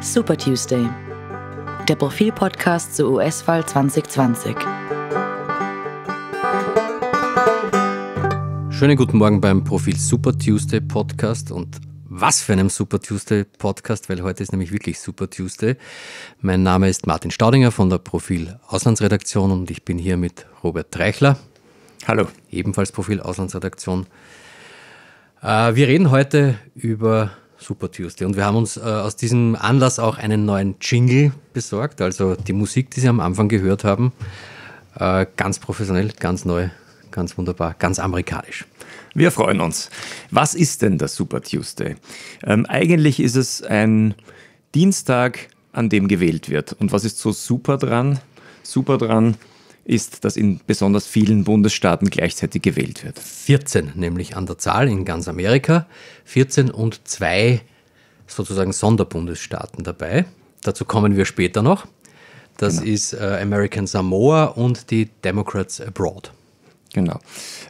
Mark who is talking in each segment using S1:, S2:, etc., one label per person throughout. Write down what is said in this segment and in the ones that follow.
S1: Super Tuesday, der Profil-Podcast zur US-Wahl 2020.
S2: Schönen guten Morgen beim Profil Super Tuesday Podcast und was für einem Super Tuesday Podcast, weil heute ist nämlich wirklich Super Tuesday. Mein Name ist Martin Staudinger von der Profil Auslandsredaktion und ich bin hier mit Robert Treichler. Hallo. Ebenfalls Profil Auslandsredaktion. Äh, wir reden heute über Super Tuesday und wir haben uns äh, aus diesem Anlass auch einen neuen Jingle besorgt, also die Musik, die Sie am Anfang gehört haben. Äh, ganz professionell, ganz neu, ganz wunderbar, ganz amerikanisch.
S1: Wir freuen uns. Was ist denn der Super Tuesday? Ähm, eigentlich ist es ein Dienstag, an dem gewählt wird. Und was ist so super dran? Super dran,
S2: ist, dass in besonders vielen Bundesstaaten gleichzeitig gewählt wird. 14 nämlich an der Zahl in ganz Amerika, 14 und zwei sozusagen Sonderbundesstaaten dabei. Dazu kommen wir später noch. Das genau. ist äh, American Samoa und die Democrats Abroad. Genau.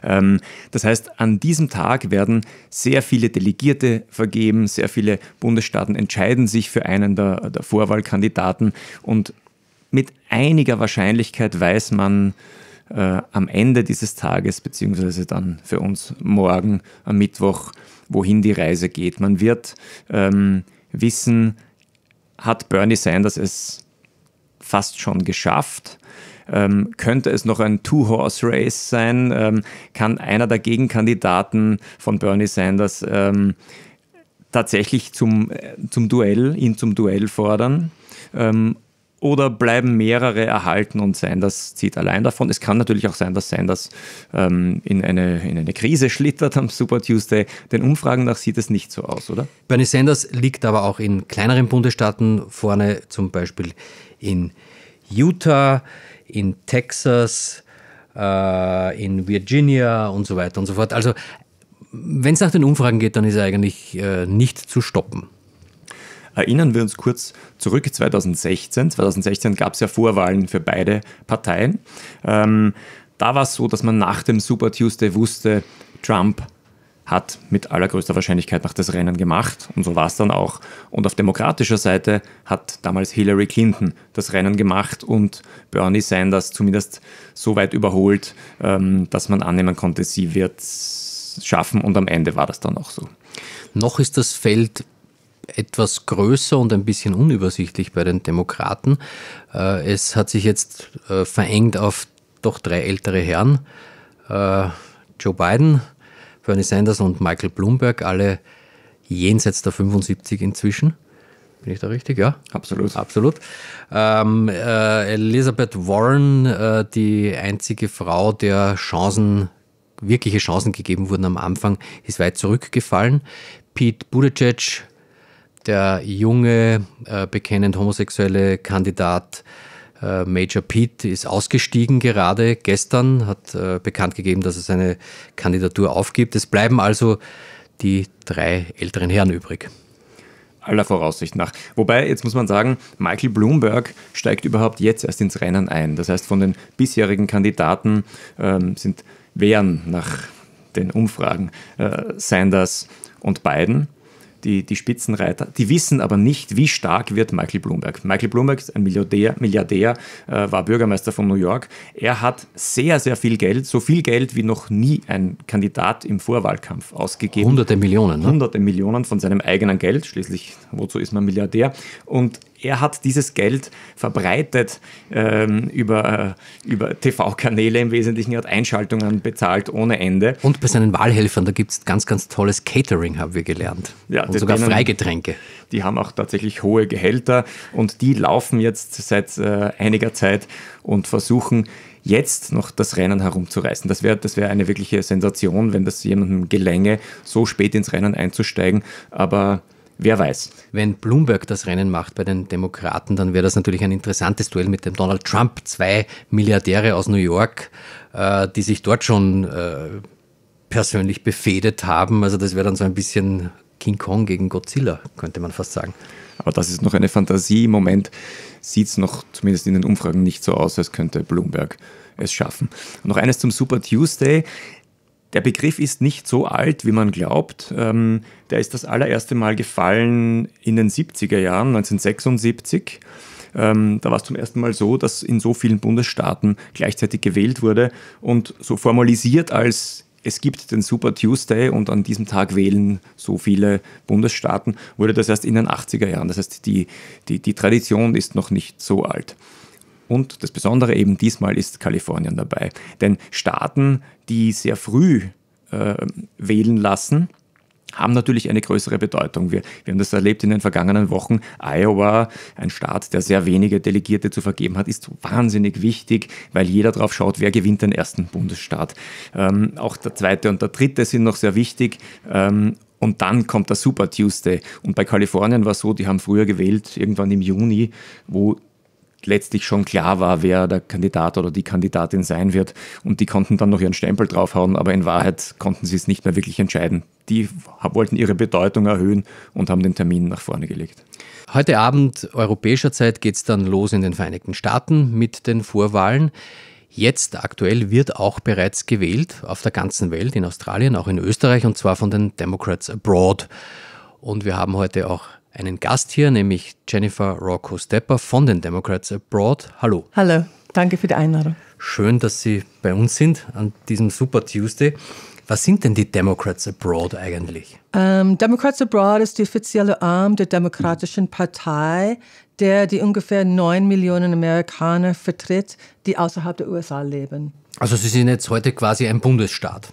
S2: Ähm, das heißt, an
S1: diesem Tag werden sehr viele Delegierte vergeben, sehr viele Bundesstaaten entscheiden sich für einen der, der Vorwahlkandidaten und mit einiger Wahrscheinlichkeit weiß man äh, am Ende dieses Tages, beziehungsweise dann für uns morgen am Mittwoch, wohin die Reise geht. Man wird ähm, wissen, hat Bernie Sanders es fast schon geschafft? Ähm, könnte es noch ein Two-Horse-Race sein? Ähm, kann einer der Gegenkandidaten von Bernie Sanders ähm, tatsächlich zum, äh, zum Duell, ihn zum Duell fordern? Ähm, oder bleiben mehrere erhalten und Sanders zieht allein davon. Es kann natürlich auch sein, dass Sanders ähm, in, eine, in eine Krise schlittert
S2: am Super Tuesday. Den Umfragen nach sieht es nicht so aus, oder? Bernie Sanders liegt aber auch in kleineren Bundesstaaten vorne, zum Beispiel in Utah, in Texas, äh, in Virginia und so weiter und so fort. Also wenn es nach den Umfragen geht, dann ist er eigentlich äh, nicht zu stoppen.
S1: Erinnern wir uns kurz zurück 2016. 2016 gab es ja Vorwahlen für beide Parteien. Ähm, da war es so, dass man nach dem Super Tuesday wusste, Trump hat mit allergrößter Wahrscheinlichkeit nach das Rennen gemacht und so war es dann auch. Und auf demokratischer Seite hat damals Hillary Clinton das Rennen gemacht und Bernie Sanders zumindest so weit überholt, ähm, dass man annehmen konnte, sie wird es
S2: schaffen und am Ende war das dann auch so. Noch ist das Feld etwas größer und ein bisschen unübersichtlich bei den Demokraten. Äh, es hat sich jetzt äh, verengt auf doch drei ältere Herren. Äh, Joe Biden, Bernie Sanders und Michael Bloomberg, alle jenseits der 75 inzwischen. Bin ich da richtig? Ja. Absolut. Absolut. Ähm, äh, Elizabeth Warren, äh, die einzige Frau, der Chancen, wirkliche Chancen gegeben wurden am Anfang, ist weit zurückgefallen. Pete Buttigieg der junge, äh, bekennend homosexuelle Kandidat äh, Major Pete ist ausgestiegen gerade gestern, hat äh, bekannt gegeben, dass er seine Kandidatur aufgibt. Es bleiben also die drei älteren Herren übrig aller Voraussicht nach.
S1: Wobei, jetzt muss man sagen, Michael Bloomberg steigt überhaupt jetzt erst ins Rennen ein. Das heißt, von den bisherigen Kandidaten ähm, sind wären nach den Umfragen äh, Sanders und Biden die, die Spitzenreiter, die wissen aber nicht, wie stark wird Michael Bloomberg. Michael Bloomberg, ist ein Milliardär, Milliardär äh, war Bürgermeister von New York. Er hat sehr, sehr viel Geld, so viel Geld wie noch nie ein Kandidat im Vorwahlkampf ausgegeben. Hunderte Millionen. Ne? Hunderte Millionen von seinem eigenen Geld, schließlich, wozu ist man Milliardär. Und er hat dieses Geld verbreitet ähm, über, äh, über TV-Kanäle im Wesentlichen, hat Einschaltungen bezahlt ohne Ende.
S2: Und bei seinen Wahlhelfern, da gibt es ganz, ganz tolles Catering, haben wir gelernt.
S1: Ja, und sogar denen, Freigetränke. Die haben auch tatsächlich hohe Gehälter und die laufen jetzt seit äh, einiger Zeit und versuchen, jetzt noch das Rennen herumzureißen. Das wäre das wär eine wirkliche Sensation, wenn das jemandem
S2: gelänge, so spät ins Rennen einzusteigen. Aber Wer weiß. Wenn Bloomberg das Rennen macht bei den Demokraten, dann wäre das natürlich ein interessantes Duell mit dem Donald Trump. Zwei Milliardäre aus New York, äh, die sich dort schon äh, persönlich befehdet haben. Also das wäre dann so ein bisschen King Kong gegen Godzilla, könnte man fast sagen. Aber das ist noch eine
S1: Fantasie. Im Moment sieht es noch zumindest in den Umfragen nicht so aus, als könnte Bloomberg es schaffen. Und noch eines zum Super Tuesday. Der Begriff ist nicht so alt, wie man glaubt. Ähm, der ist das allererste Mal gefallen in den 70er Jahren, 1976. Ähm, da war es zum ersten Mal so, dass in so vielen Bundesstaaten gleichzeitig gewählt wurde und so formalisiert als es gibt den Super Tuesday und an diesem Tag wählen so viele Bundesstaaten, wurde das erst in den 80er Jahren. Das heißt, die, die, die Tradition ist noch nicht so alt. Und das Besondere eben diesmal ist Kalifornien dabei. Denn Staaten, die sehr früh äh, wählen lassen, haben natürlich eine größere Bedeutung. Wir, wir, haben das erlebt in den vergangenen Wochen. Iowa, ein Staat, der sehr wenige Delegierte zu vergeben hat, ist wahnsinnig wichtig, weil jeder drauf schaut, wer gewinnt den ersten Bundesstaat. Ähm, auch der zweite und der dritte sind noch sehr wichtig. Ähm, und dann kommt der Super Tuesday. Und bei Kalifornien war es so, die haben früher gewählt, irgendwann im Juni, wo letztlich schon klar war, wer der Kandidat oder die Kandidatin sein wird. Und die konnten dann noch ihren Stempel draufhauen, aber in Wahrheit konnten sie es nicht mehr wirklich
S2: entscheiden. Die wollten ihre Bedeutung erhöhen und haben den Termin nach vorne gelegt. Heute Abend europäischer Zeit geht es dann los in den Vereinigten Staaten mit den Vorwahlen. Jetzt aktuell wird auch bereits gewählt auf der ganzen Welt, in Australien, auch in Österreich, und zwar von den Democrats Abroad. Und wir haben heute auch einen Gast hier, nämlich Jennifer Rocco Stepper von den Democrats Abroad. Hallo.
S3: Hallo, danke für die Einladung.
S2: Schön, dass Sie bei uns sind an diesem Super Tuesday. Was sind denn die Democrats Abroad eigentlich?
S3: Ähm, Democrats Abroad ist die offizielle Arm der Demokratischen Partei, der die ungefähr 9 Millionen Amerikaner vertritt, die außerhalb der USA leben.
S2: Also Sie sind jetzt heute quasi ein Bundesstaat.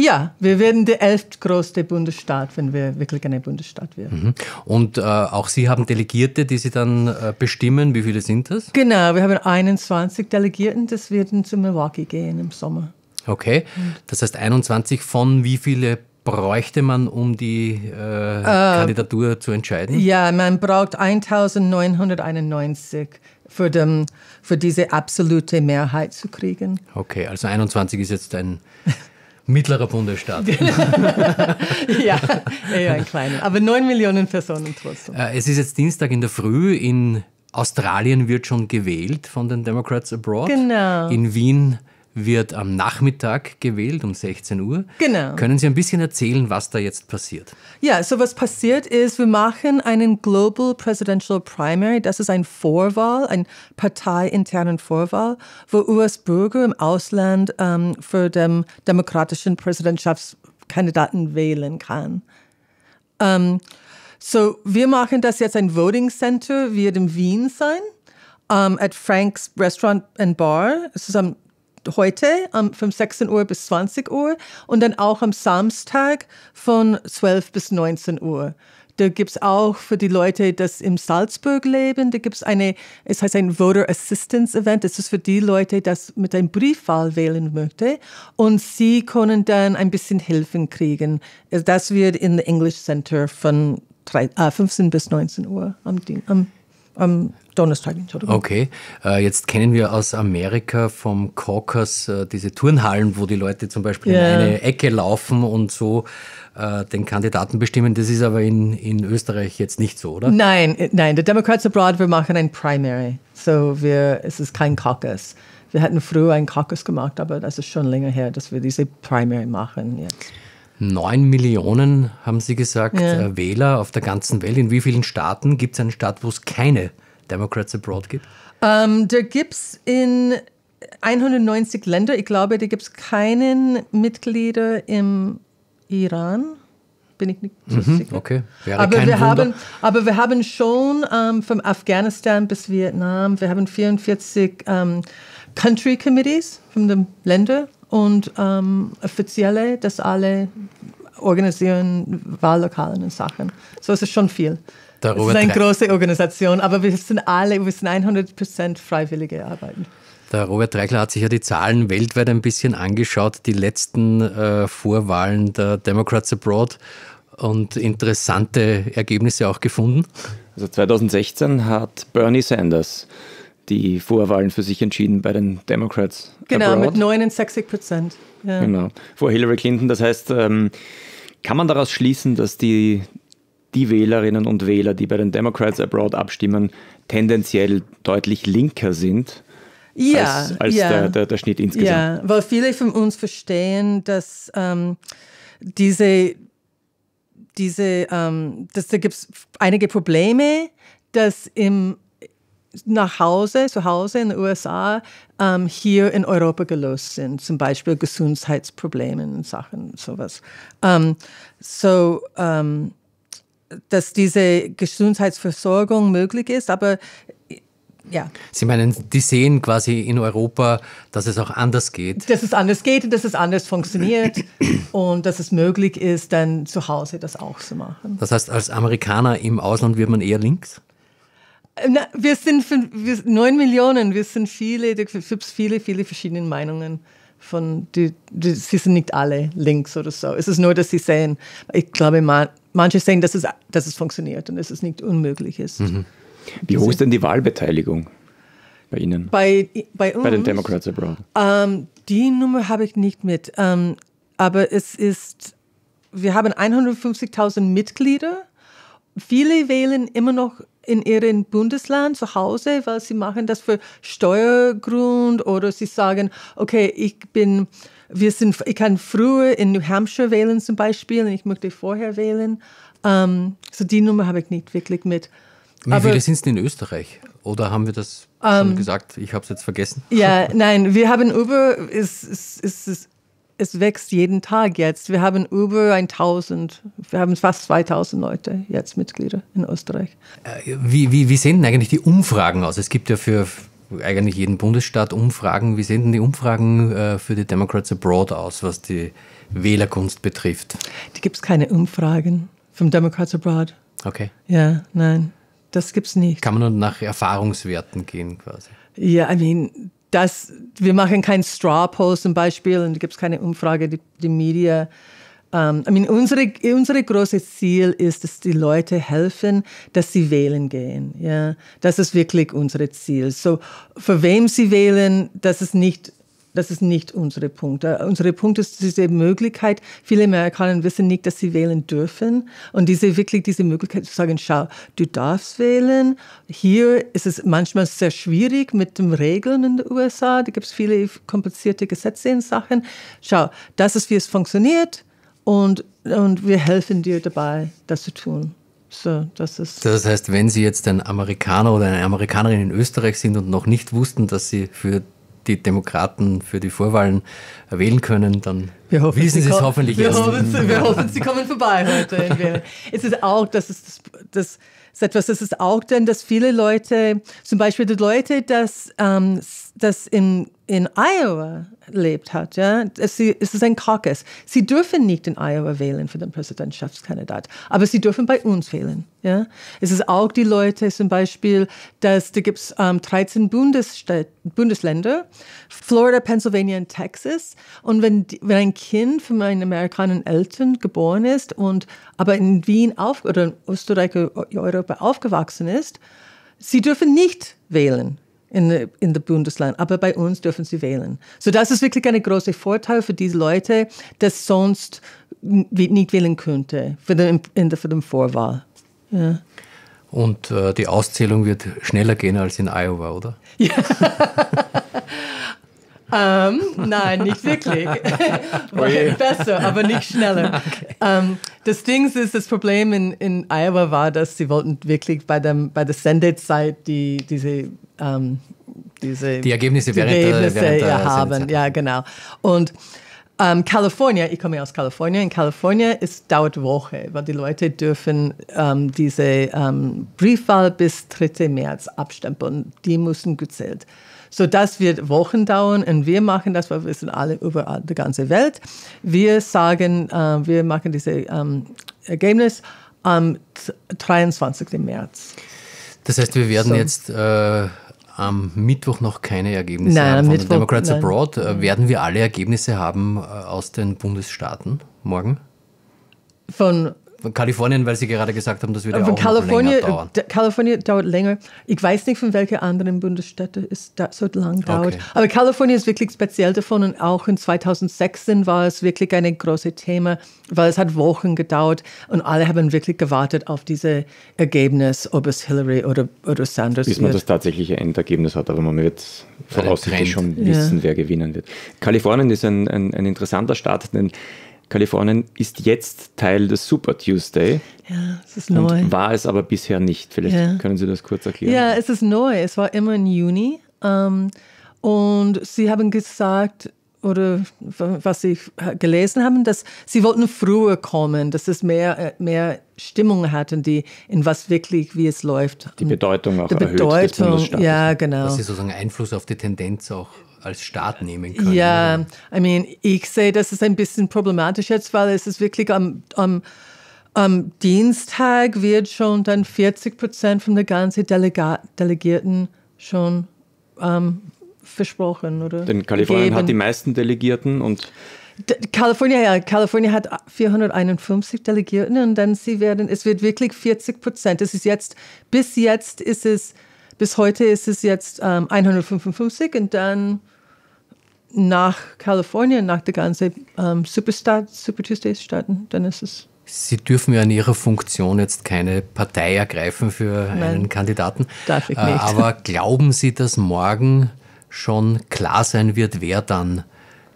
S3: Ja, wir werden der elftgrößte Bundesstaat, wenn wir wirklich eine Bundesstaat werden.
S2: Mhm. Und äh, auch Sie haben Delegierte, die Sie dann äh, bestimmen. Wie viele sind das?
S3: Genau, wir haben 21 Delegierten. Das werden zu Milwaukee gehen im Sommer.
S2: Okay, das heißt 21 von wie viele bräuchte man, um die äh, äh Kandidatur zu entscheiden? Ja,
S3: man braucht 1991 für, den, für diese absolute Mehrheit zu kriegen.
S2: Okay, also 21 ist jetzt ein Mittlerer Bundesstaat. ja, ja, ein kleiner.
S3: Aber neun Millionen Personen trotzdem.
S2: Äh, es ist jetzt Dienstag in der Früh. In Australien wird schon gewählt von den Democrats Abroad. Genau. In Wien wird am Nachmittag gewählt, um 16 Uhr. Genau. Können Sie ein bisschen erzählen, was da jetzt passiert?
S3: Ja, so was passiert ist, wir machen einen Global Presidential Primary. Das ist ein Vorwahl, ein parteiinternen Vorwahl, wo US-Bürger im Ausland ähm, für den demokratischen Präsidentschaftskandidaten wählen kann. Ähm, so, wir machen das jetzt ein Voting Center, wird in Wien sein, um, ähm, at Frank's Restaurant and Bar. Es ist am heute um, von 16 Uhr bis 20 Uhr und dann auch am Samstag von 12 bis 19 Uhr. Da gibt es auch für die Leute, die im Salzburg leben, da gibt es eine, es heißt ein Voter Assistance Event. Das ist für die Leute, die mit einem Briefwahl wählen möchten. Und sie können dann ein bisschen Hilfen kriegen. Also das wird in the English Center von 15 äh, bis 19 Uhr am, am am Donnerstag. Okay,
S2: äh, jetzt kennen wir aus Amerika vom Caucus äh, diese Turnhallen, wo die Leute zum Beispiel ja. in eine Ecke laufen und so äh, den Kandidaten bestimmen. Das ist aber in, in Österreich jetzt nicht so, oder? Nein,
S3: äh, nein. The Democrats Abroad, wir machen ein Primary. So, wir, es ist kein Caucus. Wir hatten früher einen Caucus gemacht, aber das ist schon länger her, dass wir diese Primary machen jetzt.
S2: 9 Millionen, haben Sie gesagt, ja. Äh, Wähler auf der ganzen Welt. In wie vielen Staaten gibt es einen Staat, wo es keine Democrats Abroad gibt?
S3: Ähm, da gibt es in 190 Länder. Ich glaube, da gibt es keinen Mitglieder im Iran. Bin ich nicht so mhm, sicher. Okay. Wäre aber, wir haben, aber wir haben schon ähm, von Afghanistan bis Vietnam, wir haben 44 ähm, Country Committees von den Ländern und ähm, Offizielle, dass alle organisieren Wahllokalen und Sachen. So ist es schon viel. Darüber es ist eine große Organisation, aber wir sind alle, wir sind 100% freiwillige Arbeiten.
S2: Der Robert Dreikler hat sich ja die Zahlen weltweit ein bisschen angeschaut, die letzten äh, Vorwahlen der Democrats Abroad und interessante Ergebnisse auch gefunden. Also
S1: 2016 hat Bernie Sanders die Vorwahlen für sich entschieden bei den Democrats. Genau, abroad. mit
S3: 69 Prozent. Ja. Genau,
S1: vor Hillary Clinton. Das heißt, ähm, kann man daraus schließen, dass die, die Wählerinnen und Wähler, die bei den Democrats abroad abstimmen, tendenziell deutlich linker sind?
S3: Ja, als, als ja. Der, der, der, Schnitt insgesamt. Ja, weil viele von uns verstehen, dass ähm, diese, diese ähm, dass da gibt es einige Probleme, dass im nach Hause, zu Hause in den USA, ähm, hier in Europa gelöst sind. Zum Beispiel Gesundheitsprobleme und Sachen, sowas. Ähm, so, ähm, dass diese Gesundheitsversorgung möglich ist, aber äh, ja.
S2: Sie meinen, die sehen quasi in Europa, dass es auch anders geht.
S3: Dass es anders geht und dass es anders funktioniert und dass es möglich ist, dann zu Hause das auch zu machen.
S2: Das heißt, als Amerikaner im Ausland wird man eher links?
S3: Na, wir sind neun Millionen, wir sind viele, da gibt es viele, viele verschiedene Meinungen. Von, die, die, sie sind nicht alle links oder so. Es ist nur, dass sie sehen, ich glaube, man, manche sehen, dass es, dass es funktioniert und dass es nicht unmöglich ist. Mhm.
S1: Wie hoch ist denn die Wahlbeteiligung bei Ihnen? Bei, bei uns? Bei den Democrats abroad.
S3: Ähm, die Nummer habe ich nicht mit. Ähm, aber es ist, wir haben 150.000 Mitglieder. Viele wählen immer noch in ihrem Bundesland zu Hause, weil sie machen das für Steuergrund oder sie sagen, okay, ich bin, wir sind, ich kann früher in New Hampshire wählen zum Beispiel und ich möchte vorher wählen. Ähm, so die Nummer habe ich nicht wirklich mit. Wie viele sind
S2: es in Österreich? Oder haben wir das ähm, schon gesagt? Ich habe es jetzt vergessen.
S3: Ja, nein, wir haben über, es, ist, es, es wächst jeden Tag jetzt. Wir haben über 1000, wir haben fast 2000 Leute jetzt Mitglieder in Österreich.
S2: Äh, wie, wie, wie sehen denn eigentlich die Umfragen aus? Es gibt ja für eigentlich jeden Bundesstaat Umfragen. Wie sehen denn die Umfragen äh, für die Democrats Abroad aus, was die Wählerkunst betrifft?
S3: Die gibt es keine Umfragen vom Democrats Abroad. Okay. Ja, nein, das gibt es nicht.
S2: Kann man nur nach Erfahrungswerten gehen quasi.
S3: Ja, I mean, dass wir machen kein Straw-Poll zum Beispiel und gibt es keine Umfrage, die, die Media. Um, ähm, I mean, unsere, unsere große Ziel ist, dass die Leute helfen, dass sie wählen gehen. Ja, das ist wirklich unsere Ziel. So, für wem sie wählen, das ist nicht das ist nicht unsere Punkt. Äh, unsere Punkt ist diese Möglichkeit. Viele Amerikaner wissen nicht, dass sie wählen dürfen. Und diese wirklich diese Möglichkeit zu sagen, schau, du darfst wählen. Hier ist es manchmal sehr schwierig mit den Regeln in den USA. Da gibt es viele komplizierte Gesetze und Sachen. Schau, das ist, wie es funktioniert. Und, und wir helfen dir dabei, das zu tun. So, das,
S2: das heißt, wenn Sie jetzt ein Amerikaner oder eine Amerikanerin in Österreich sind und noch nicht wussten, dass Sie für die Demokraten für die Vorwahlen wählen können, dann
S3: hoffen, wissen sie es hoffentlich wir erst. Hoffen, sie, wir hoffen, sie kommen vorbei heute. es ist auch, das ist das, das ist etwas, das ist auch denn, dass viele Leute, zum Beispiel die Leute, dass ähm, das in, in Iowa lebt hat, ja, es, ist ein Caucus. Sie dürfen nicht in Iowa wählen für den Präsidentschaftskandidat, aber sie dürfen bei uns wählen. Ja. Es ist auch die Leute zum Beispiel, dass da gibt es ähm, 13 Bundesstädte, Bundesländer, Florida, Pennsylvania und Texas. Und wenn, wenn ein Kind von meinen amerikanischen Eltern geboren ist und aber in Wien auf, oder in Österreich, oder Europa aufgewachsen ist, sie dürfen nicht wählen in, in der Bundesland, aber bei uns dürfen sie wählen. So, das ist wirklich ein großer Vorteil für diese Leute, das sonst nicht wählen könnte für den, für den Vorwahl. Ja.
S2: Und äh, die Auszählung wird schneller gehen als in Iowa, oder?
S3: Ja. Ähm, nein, nicht wirklich. War oh Besser, aber nicht schneller. Okay. Ähm, das Ding ist, das Problem in, in Iowa war, dass sie wollten wirklich bei, dem, bei der Sendezeit die, diese, ähm, diese die Ergebnisse, die während, Ergebnisse während der, während haben. Sendezeit. Ja, genau. Und ähm, Kalifornien, ich komme aus Kalifornien, in Kalifornien ist, dauert Woche, weil die Leute dürfen ähm, diese ähm, Briefwahl bis 3. März abstempeln. Die müssen gezählt werden so das wird Wochen dauern und wir machen das, weil wir sind alle über die ganze Welt. Wir sagen, äh, wir machen dieses ähm, Ergebnis am 23. März.
S2: Das heißt, wir werden so. jetzt äh, am Mittwoch noch keine Ergebnisse nein, haben von Mittwoch, Democrats nein. Abroad. Äh, werden wir alle Ergebnisse haben äh, aus den Bundesstaaten morgen? Von von Kalifornien, weil Sie gerade gesagt haben, das würde von auch Kalifornien, länger äh, dauern.
S3: Kalifornien dauert länger. Ich weiß nicht, von welchen anderen Bundesstädten es so lang dauert. Okay. Aber Kalifornien ist wirklich speziell davon und auch in 2016 war es wirklich ein großes Thema, weil es hat Wochen gedauert und alle haben wirklich gewartet auf dieses Ergebnis, ob es Hillary oder, oder Sanders ist. Bis man wird. das
S1: tatsächliche Endergebnis hat, aber man wird voraussichtlich schon wissen, ja. wer gewinnen wird. Kalifornien ist ein, ein, ein interessanter Staat, denn Kalifornien ist jetzt Teil des Super Tuesday. Ja, es ist neu. war es aber bisher nicht. Vielleicht ja. können Sie das kurz erklären. Ja, es
S3: ist neu. Es war immer im Juni. Ähm, und Sie haben gesagt, oder was Sie gelesen haben, dass Sie wollten früher kommen, dass es mehr, äh, mehr Stimmung hatten, die in was wirklich, wie es läuft. Die Bedeutung auch die erhöht Bedeutung, Ja, genau. Dass Sie
S2: sozusagen Einfluss auf die Tendenz auch als Staat nehmen können. Ja,
S3: yeah, I mean, ich sehe, das ist ein bisschen problematisch jetzt, weil es ist wirklich am, am, am Dienstag wird schon dann 40 Prozent von der ganzen Delega Delegierten schon ähm, versprochen, oder? Denn Kalifornien gegeben. hat die
S1: meisten Delegierten und
S3: Kalifornien, ja, Kalifornien hat 451 Delegierten und dann sie werden, es wird wirklich 40 Prozent. Es ist jetzt, bis jetzt ist es bis heute ist es jetzt ähm, 155 und dann nach Kalifornien, nach der ganzen ähm, Superstat, Super Tuesday-Staaten, dann ist es.
S2: Sie dürfen ja in Ihrer Funktion jetzt keine Partei ergreifen für Nein, einen Kandidaten. Darf ich äh, nicht. Aber glauben Sie, dass morgen schon klar sein wird, wer dann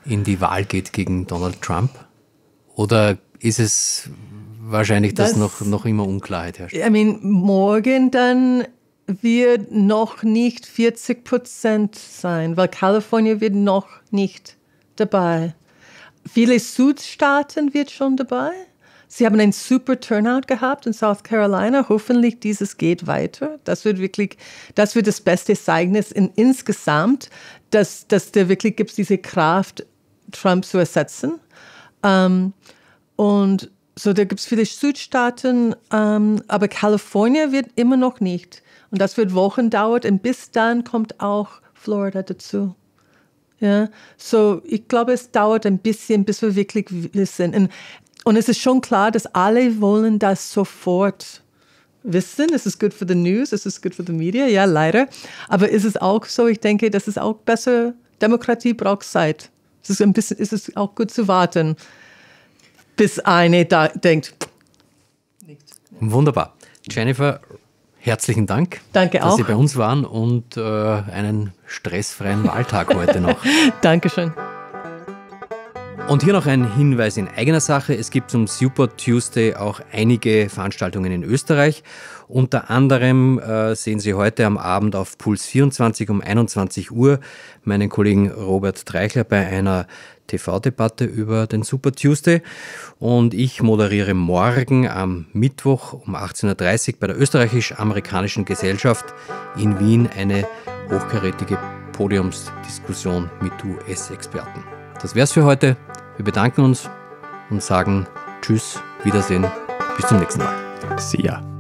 S2: in die Wahl geht gegen Donald Trump? Oder ist es wahrscheinlich, dass das, noch, noch immer Unklarheit herrscht? Ich
S3: meine, morgen dann wird noch nicht 40 Prozent sein, weil Kalifornien wird noch nicht dabei. Viele Südstaaten wird schon dabei. Sie haben einen super Turnout gehabt in South Carolina. Hoffentlich dieses geht weiter. Das wird wirklich, das wird das beste Zeugnis in, insgesamt, dass, dass der wirklich gibt diese Kraft, Trump zu ersetzen. Ähm, und so, da gibt es viele Südstaaten, ähm, aber Kalifornien wird immer noch nicht. Und das wird Wochen dauern und bis dann kommt auch Florida dazu. Ja, so ich glaube, es dauert ein bisschen, bis wir wirklich wissen. Und, und es ist schon klar, dass alle wollen das sofort wissen. Es ist gut für die News, es ist gut für die Media, ja, leider. Aber ist es auch so, ich denke, das ist auch besser. Demokratie braucht Zeit. Es ist, ein bisschen, es auch gut zu warten, bis eine da denkt.
S2: Wunderbar. Jennifer Herzlichen Dank,
S3: Danke dass auch. Sie bei
S2: uns waren und äh, einen stressfreien Wahltag heute noch.
S3: Dankeschön.
S2: Und hier noch ein Hinweis in eigener Sache. Es gibt zum Super Tuesday auch einige Veranstaltungen in Österreich. Unter anderem äh, sehen Sie heute am Abend auf Puls 24 um 21 Uhr meinen Kollegen Robert Dreichler bei einer TV-Debatte über den Super Tuesday. Und ich moderiere morgen am Mittwoch um 18.30 Uhr bei der Österreichisch-Amerikanischen Gesellschaft in Wien eine hochkarätige Podiumsdiskussion mit US-Experten. Das wär's für heute. Wir bedanken uns und sagen Tschüss,
S3: Wiedersehen, bis zum nächsten Mal. See ya.